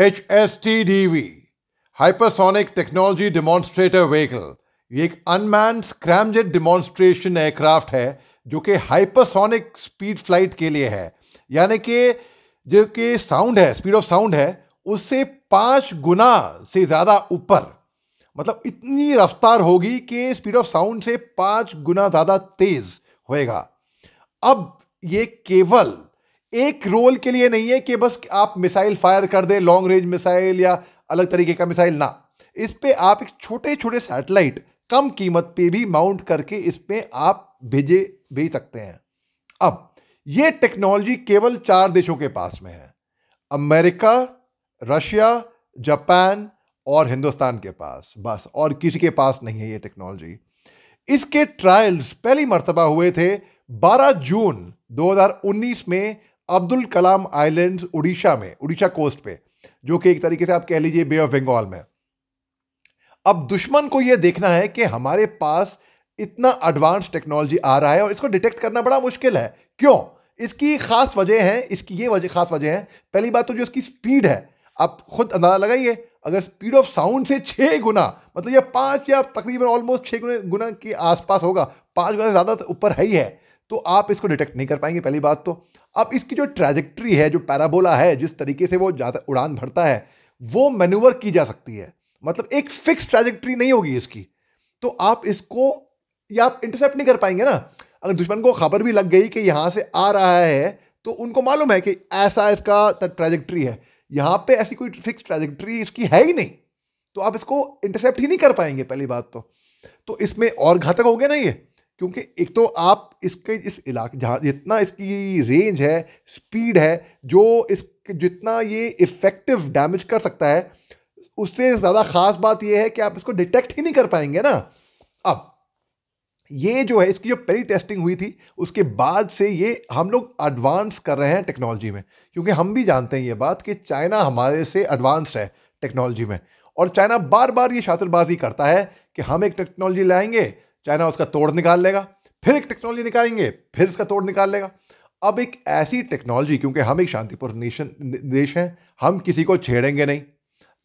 H V hypersonic technology demonstrator vehicle ये एक unmanned scramjet demonstration aircraft है जो कि हाइपरसोनिक स्पीड फ्लाइट के लिए है यानी कि जो कि साउंड है स्पीड ऑफ साउंड है उससे पाँच गुना से ज़्यादा ऊपर मतलब इतनी रफ्तार होगी कि स्पीड ऑफ साउंड से पाँच गुना ज़्यादा तेज़ होएगा अब ये केवल एक रोल के लिए नहीं है कि बस आप मिसाइल फायर कर दें लॉन्ग रेंज मिसाइल या अलग तरीके का मिसाइल ना इस पर आप एक छोटे छोटे सैटेलाइट कम कीमत पे भी माउंट करके इस पर आप भेजे भेज सकते हैं अब ये टेक्नोलॉजी केवल चार देशों के पास में है अमेरिका रशिया जापान और हिंदुस्तान के पास बस और किसी के पास नहीं है ये टेक्नोलॉजी इसके ट्रायल्स पहली मरतबा हुए थे 12 जून 2019 में अब्दुल कलाम आइलैंड्स उड़ीसा में उड़ीसा कोस्ट पे जो कि एक तरीके से आप कह लीजिए बे ऑफ बंगाल में अब दुश्मन को यह देखना है कि हमारे पास इतना एडवांस टेक्नोलॉजी आ रहा है और इसको डिटेक्ट करना बड़ा मुश्किल है क्यों इसकी खास वजह है इसकी ये वजह खास वजह है पहली बात तो जो इसकी स्पीड है आप खुद अंदाजा लगाइए अगर स्पीड ऑफ साउंड से छह गुना मतलब ये पांच या तकरीबन ऑलमोस्ट छह गुना के आसपास होगा पांच गुना से ज़्यादा तो ऊपर है ही है तो आप इसको डिटेक्ट नहीं कर पाएंगे पहली बात तो अब इसकी जो ट्रैजेक्ट्री है जो पैराबोला है जिस तरीके से वो ज्यादा उड़ान भरता है वो मेनूवर की जा सकती है मतलब एक फिक्स ट्रैजेक्ट्री नहीं होगी इसकी तो आप इसको या आप इंटरसेप्ट नहीं कर पाएंगे ना अगर दुश्मन को खबर भी लग गई कि यहाँ से आ रहा है तो उनको मालूम है कि ऐसा इसका ट्रैजेक्ट्री है यहाँ पे ऐसी कोई फिक्स ट्रैजेक्ट्री इसकी है ही नहीं तो आप इसको इंटरसेप्ट ही नहीं कर पाएंगे पहली बात तो तो इसमें और घातक हो गया ना ये क्योंकि एक तो आप इसके इस इलाके जहाँ जितना इसकी रेंज है स्पीड है जो इस जितना ये इफ़ेक्टिव डैमेज कर सकता है उससे ज़्यादा ख़ास बात यह है कि आप इसको डिटेक्ट ही नहीं कर पाएंगे ना अब ये जो है इसकी जो पहली टेस्टिंग हुई थी उसके बाद से ये हम लोग एडवांस कर रहे हैं टेक्नोलॉजी में क्योंकि हम भी जानते हैं ये बात कि चाइना हमारे से एडवांस्ड है टेक्नोलॉजी में और चाइना बार बार ये शातरबाजी करता है कि हम एक टेक्नोलॉजी लाएंगे चाइना उसका तोड़ निकाल लेगा फिर एक टेक्नोलॉजी निकालेंगे फिर इसका तोड़ निकाल लेगा अब एक ऐसी टेक्नोलॉजी क्योंकि हम एक शांतिपूर्ण नेशन देश हैं हम किसी को छेड़ेंगे नहीं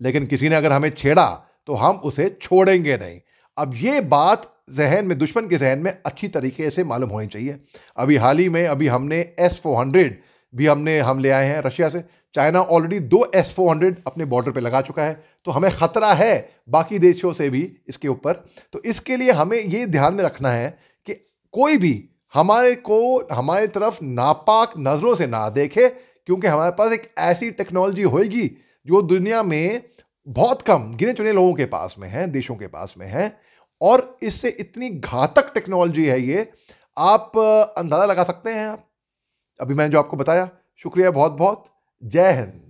लेकिन किसी ने अगर हमें छेड़ा तो हम उसे छोड़ेंगे नहीं अब ये बात जहन में दुश्मन के जहन में अच्छी तरीके से मालूम होनी चाहिए अभी हाल ही में अभी हमने एस फोर हंड्रेड भी हमने हम ले आए हैं रशिया से चाइना ऑलरेडी दो एस फोर हंड्रेड अपने बॉर्डर पे लगा चुका है तो हमें खतरा है बाकी देशों से भी इसके ऊपर तो इसके लिए हमें ये ध्यान में रखना है कि कोई भी हमारे को हमारे तरफ नापाक नज़रों से ना देखे क्योंकि हमारे पास एक ऐसी टेक्नोलॉजी होगी जो दुनिया में बहुत कम गिने चुने लोगों के पास में है देशों के पास में है और इससे इतनी घातक टेक्नोलॉजी है ये आप अंदाज़ा लगा सकते हैं आप अभी मैंने जो आपको बताया शुक्रिया बहुत बहुत जय हिंद